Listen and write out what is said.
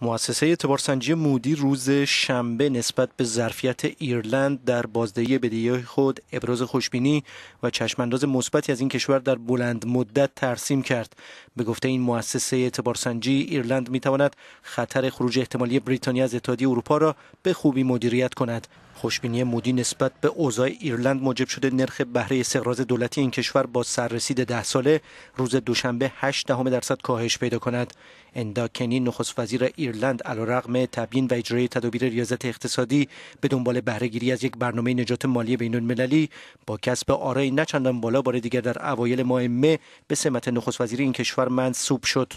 مؤسسه اعتبارسنجی مودی روز شنبه نسبت به ظرفیت ایرلند در بازدهی بدهی خود ابراز خوشبینی و چشمانداز مثبتی از این کشور در بلند مدت ترسیم کرد به گفته این مؤسسه اعتبارسنجی ایرلند می تواند خطر خروج احتمالی بریتانیا از اتحادیه اروپا را به خوبی مدیریت کند خوشبینی مودی نسبت به اوضاع ایرلند موجب شده نرخ بهره استقراض دولتی این کشور با سررسید ده ساله روز دوشنبه 8 دهم درصد کاهش پیدا کند اندا کنی نخست وزیر ایرلند علیرغم تبیین و اجرای تدابیر ریاضت اقتصادی به دنبال بهرهگیری از یک برنامه نجات مالی بین المللی با کسب آرای نچندان بالا بار دیگر در اوایل ماه مه به سمت نخست وزیر این کشور منصوب شد